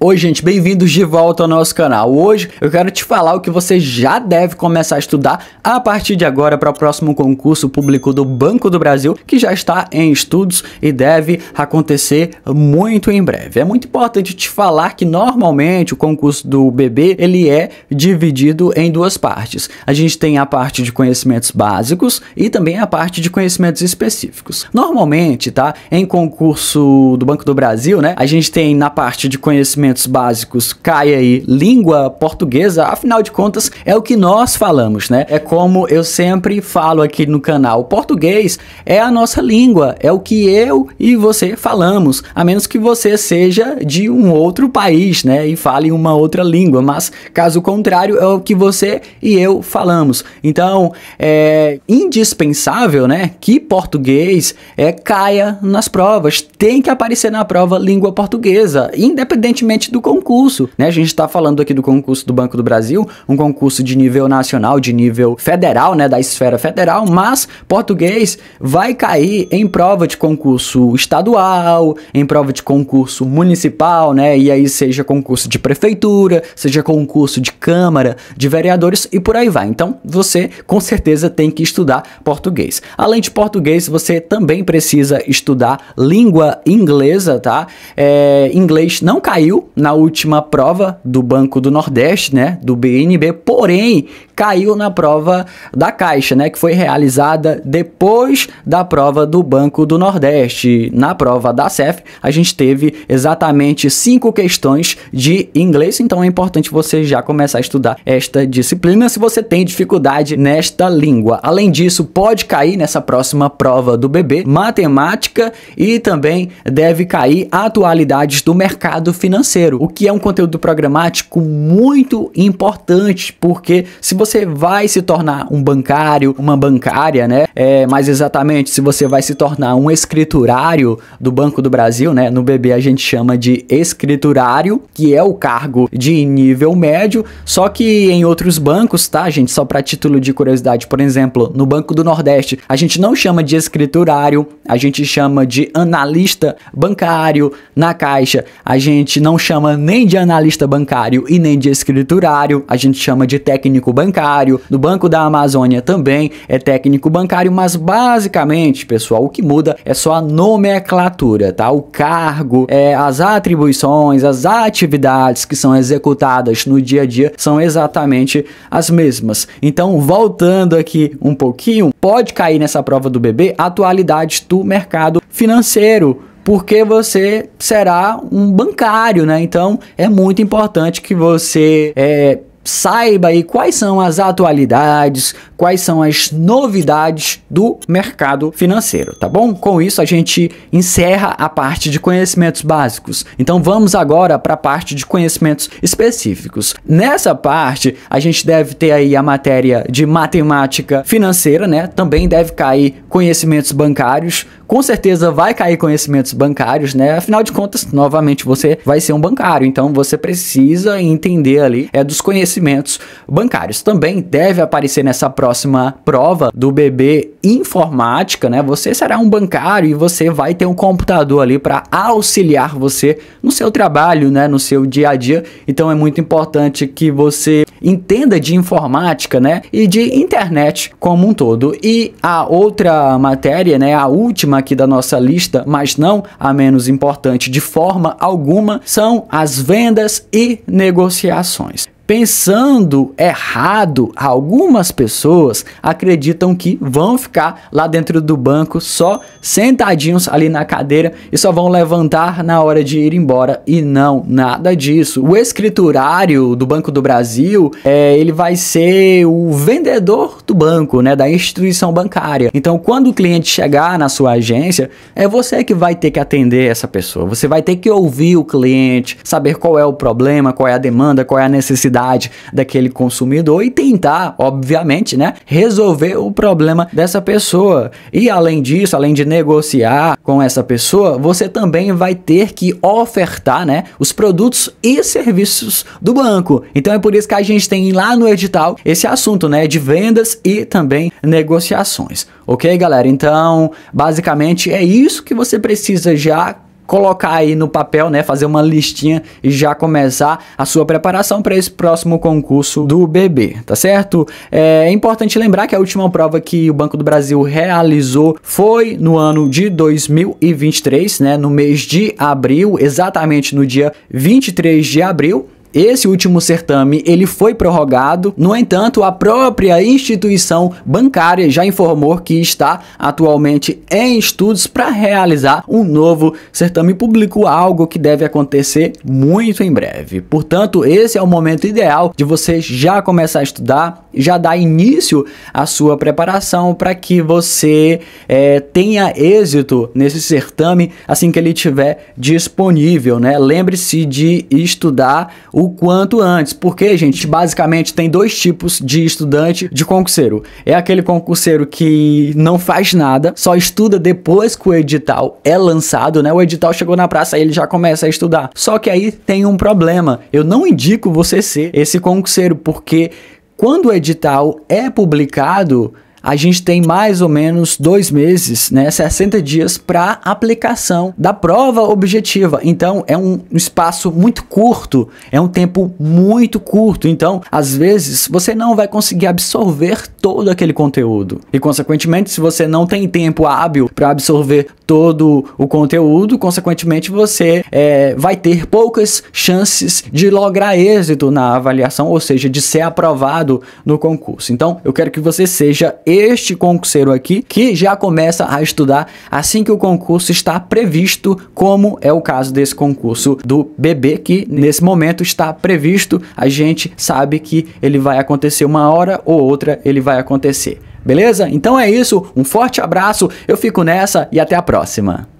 Oi gente, bem-vindos de volta ao nosso canal. Hoje eu quero te falar o que você já deve começar a estudar a partir de agora para o próximo concurso público do Banco do Brasil, que já está em estudos e deve acontecer muito em breve. É muito importante te falar que normalmente o concurso do BB, ele é dividido em duas partes. A gente tem a parte de conhecimentos básicos e também a parte de conhecimentos específicos. Normalmente, tá? Em concurso do Banco do Brasil, né? A gente tem na parte de conhecimentos conhecimentos básicos cai aí língua portuguesa, afinal de contas é o que nós falamos, né? É como eu sempre falo aqui no canal, português é a nossa língua, é o que eu e você falamos, a menos que você seja de um outro país, né, e fale uma outra língua, mas caso contrário é o que você e eu falamos. Então, é indispensável, né, que português é caia nas provas, tem que aparecer na prova língua portuguesa, independentemente do concurso, né? A gente está falando aqui do concurso do Banco do Brasil, um concurso de nível nacional, de nível federal, né, da esfera federal, mas português vai cair em prova de concurso estadual, em prova de concurso municipal, né? E aí seja concurso de prefeitura, seja concurso de câmara, de vereadores e por aí vai. Então, você com certeza tem que estudar português. Além de português, você também precisa estudar língua inglesa, tá? É, inglês não caiu na última prova do Banco do Nordeste, né, do BNB, porém caiu na prova da Caixa, né, que foi realizada depois da prova do Banco do Nordeste. Na prova da CEF, a gente teve exatamente cinco questões de inglês, então é importante você já começar a estudar esta disciplina se você tem dificuldade nesta língua. Além disso, pode cair nessa próxima prova do BB matemática e também deve cair atualidades do mercado financeiro, o que é um conteúdo programático muito importante, porque se você você vai se tornar um bancário, uma bancária, né? É, mais exatamente, se você vai se tornar um escriturário do Banco do Brasil, né? No BB a gente chama de escriturário, que é o cargo de nível médio, só que em outros bancos, tá, gente? Só para título de curiosidade, por exemplo, no Banco do Nordeste, a gente não chama de escriturário, a gente chama de analista bancário. Na Caixa, a gente não chama nem de analista bancário e nem de escriturário, a gente chama de técnico bancário bancário, no Banco da Amazônia também é técnico bancário, mas basicamente, pessoal, o que muda é só a nomenclatura, tá? O cargo, é, as atribuições, as atividades que são executadas no dia a dia são exatamente as mesmas. Então, voltando aqui um pouquinho, pode cair nessa prova do bebê atualidades do mercado financeiro porque você será um bancário, né? Então é muito importante que você é, saiba aí quais são as atualidades, quais são as novidades do mercado financeiro, tá bom? Com isso a gente encerra a parte de conhecimentos básicos. Então vamos agora para a parte de conhecimentos específicos. Nessa parte a gente deve ter aí a matéria de matemática financeira, né? Também deve cair conhecimentos bancários, com certeza vai cair conhecimentos bancários, né? Afinal de contas, novamente você vai ser um bancário, então você precisa entender ali é dos conhecimentos bancários. Também deve aparecer nessa próxima prova do BB informática, né? Você será um bancário e você vai ter um computador ali para auxiliar você no seu trabalho, né, no seu dia a dia. Então é muito importante que você entenda de informática, né, e de internet como um todo. E a outra matéria, né, a última aqui da nossa lista, mas não a menos importante de forma alguma, são as vendas e negociações pensando errado, algumas pessoas acreditam que vão ficar lá dentro do banco só sentadinhos ali na cadeira e só vão levantar na hora de ir embora e não, nada disso. O escriturário do Banco do Brasil, é, ele vai ser o vendedor do banco, né, da instituição bancária. Então, quando o cliente chegar na sua agência, é você que vai ter que atender essa pessoa. Você vai ter que ouvir o cliente, saber qual é o problema, qual é a demanda, qual é a necessidade necessidade daquele consumidor e tentar, obviamente, né, resolver o problema dessa pessoa. E além disso, além de negociar com essa pessoa, você também vai ter que ofertar, né, os produtos e serviços do banco. Então é por isso que a gente tem lá no edital esse assunto, né, de vendas e também negociações. OK, galera? Então, basicamente é isso que você precisa já colocar aí no papel, né, fazer uma listinha e já começar a sua preparação para esse próximo concurso do BB, tá certo? É importante lembrar que a última prova que o Banco do Brasil realizou foi no ano de 2023, né, no mês de abril, exatamente no dia 23 de abril, esse último certame ele foi prorrogado, no entanto, a própria instituição bancária já informou que está atualmente em estudos para realizar um novo certame público, algo que deve acontecer muito em breve. Portanto, esse é o momento ideal de você já começar a estudar, já dar início à sua preparação para que você é, tenha êxito nesse certame assim que ele estiver disponível. Né? Lembre-se de estudar o quanto antes, porque, gente, basicamente tem dois tipos de estudante de concurseiro. É aquele concurseiro que não faz nada, só estuda depois que o edital é lançado, né? O edital chegou na praça e ele já começa a estudar. Só que aí tem um problema. Eu não indico você ser esse concurseiro, porque quando o edital é publicado, a gente tem mais ou menos dois meses, né, 60 dias para aplicação da prova objetiva. Então é um espaço muito curto, é um tempo muito curto. Então, às vezes você não vai conseguir absorver todo aquele conteúdo e, consequentemente, se você não tem tempo hábil para absorver todo o conteúdo, consequentemente você é, vai ter poucas chances de lograr êxito na avaliação, ou seja, de ser aprovado no concurso. Então, eu quero que você seja este concurseiro aqui que já começa a estudar assim que o concurso está previsto, como é o caso desse concurso do bebê, que nesse momento está previsto. A gente sabe que ele vai acontecer uma hora ou outra, ele vai acontecer. Beleza? Então é isso, um forte abraço, eu fico nessa e até a próxima.